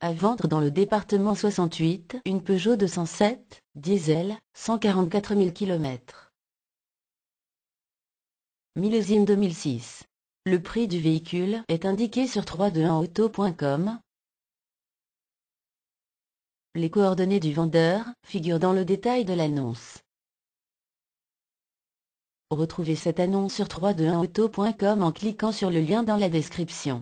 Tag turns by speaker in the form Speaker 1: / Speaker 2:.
Speaker 1: À vendre dans le département 68, une Peugeot 207, diesel, 144 000 km. Millésime 2006. Le prix du véhicule est indiqué sur 321auto.com.
Speaker 2: Les coordonnées du vendeur figurent dans le détail de l'annonce. Retrouvez cette annonce sur 321auto.com en cliquant sur le lien dans la description.